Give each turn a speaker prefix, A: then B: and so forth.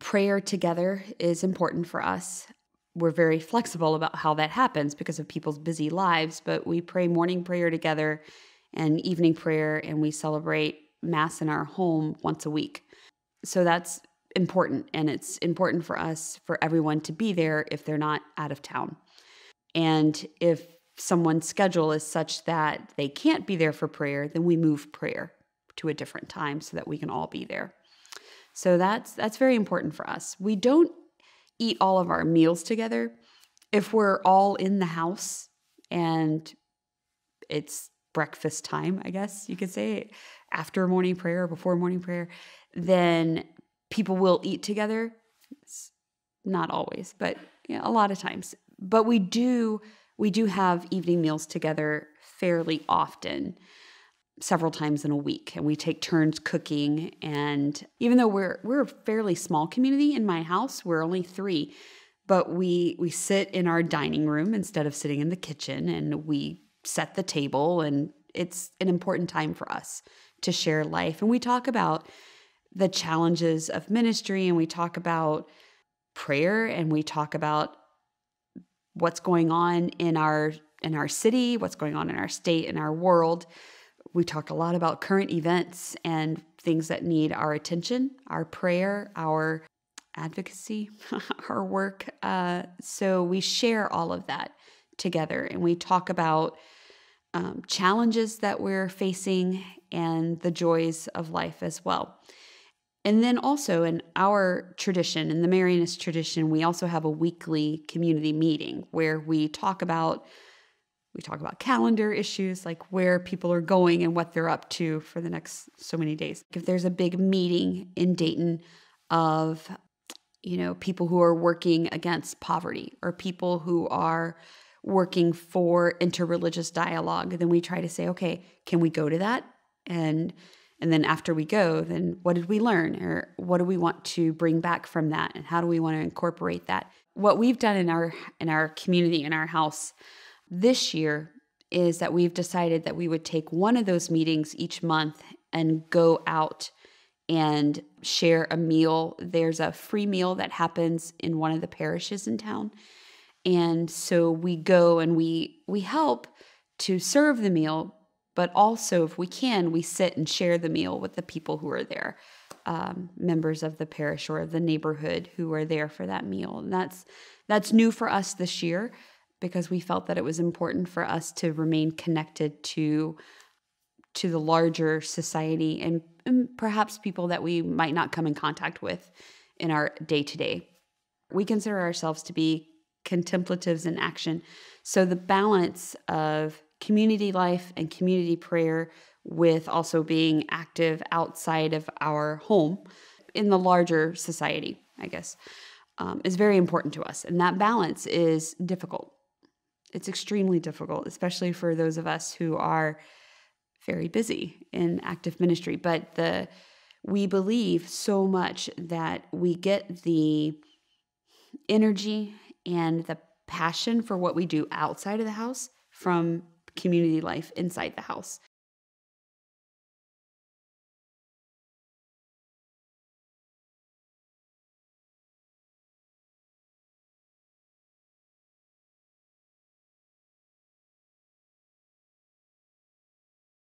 A: prayer together is important for us. We're very flexible about how that happens because of people's busy lives, but we pray morning prayer together and evening prayer, and we celebrate Mass in our home once a week. So that's important, and it's important for us for everyone to be there if they're not out of town. And if someone's schedule is such that they can't be there for prayer, then we move prayer to a different time so that we can all be there. So that's that's very important for us. We don't eat all of our meals together. If we're all in the house and it's breakfast time, I guess you could say, after morning prayer or before morning prayer, then people will eat together. It's not always, but a lot of times. But we do we do have evening meals together fairly often several times in a week and we take turns cooking and even though we're we're a fairly small community in my house we're only 3 but we we sit in our dining room instead of sitting in the kitchen and we set the table and it's an important time for us to share life and we talk about the challenges of ministry and we talk about prayer and we talk about what's going on in our in our city what's going on in our state in our world we talk a lot about current events and things that need our attention, our prayer, our advocacy, our work. Uh, so we share all of that together and we talk about um, challenges that we're facing and the joys of life as well. And then also in our tradition, in the Marianist tradition, we also have a weekly community meeting where we talk about we talk about calendar issues, like where people are going and what they're up to for the next so many days. If there's a big meeting in Dayton of, you know, people who are working against poverty or people who are working for interreligious dialogue, then we try to say, okay, can we go to that? And and then after we go, then what did we learn or what do we want to bring back from that and how do we want to incorporate that? What we've done in our in our community in our house this year is that we've decided that we would take one of those meetings each month and go out and share a meal. There's a free meal that happens in one of the parishes in town. And so we go and we we help to serve the meal, but also if we can, we sit and share the meal with the people who are there, um, members of the parish or the neighborhood who are there for that meal. And that's that's new for us this year because we felt that it was important for us to remain connected to to the larger society and, and perhaps people that we might not come in contact with in our day to day. We consider ourselves to be contemplatives in action. So the balance of community life and community prayer with also being active outside of our home in the larger society, I guess, um, is very important to us. And that balance is difficult it's extremely difficult, especially for those of us who are very busy in active ministry. But the we believe so much that we get the energy and the passion for what we do outside of the house from community life inside the house.